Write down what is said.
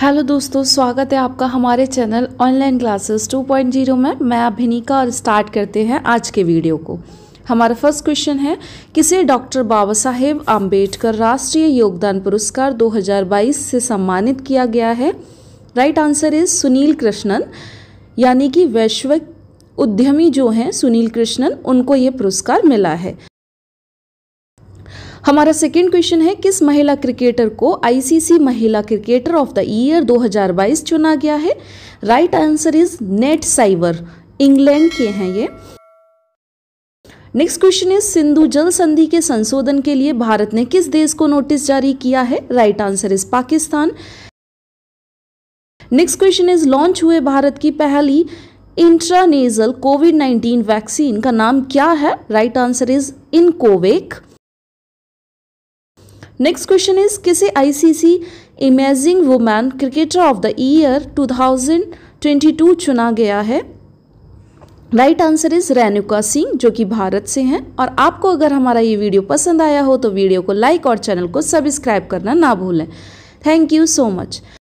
hello दोस्तों स्वागत है आपका हमारे चैनल ऑनलाइन क्लासेस 2.0 में मैं अभिनिका और स्टार्ट करते हैं आज के वीडियो को हमारा फर्स्ट क्वेश्चन है किसे डॉक्टर बाबा साहेब आम्बेडकर राष्ट्रीय योगदान पुरस्कार 2022 से सम्मानित किया गया है right answer is Sunil Krishnan यानी कि वैश्विक उद्यमी जो हैं सुनील कृष्णन उनको ये पुरस्कार मिला है हमारा सेकेंड क्वेश्चन है किस महिला क्रिकेटर को आईसीसी महिला क्रिकेटर ऑफ द ईयर 2022 चुना गया है right answer is Nat Sciver England के हैं ये नेक्स्ट क्वेश्चन इज सिंधु जल संधि के संशोधन के लिए भारत ने किस देश को नोटिस जारी किया है right answer is Pakistan next question is launch हुए भारत की पहली इंट्रानेजल कोविड 19 वैक्सीन का नाम क्या है right answer is iNCOVACC next question is किसे ICC emerging woman cricketer of the year 2022 चुना गया है right answer is Renuka Singh जो कि भारत से हैं और आपको अगर हमारा ये वीडियो पसंद आया हो तो वीडियो को लाइक और चैनल को सब्सक्राइब करना ना भूलें थैंक यू सो मच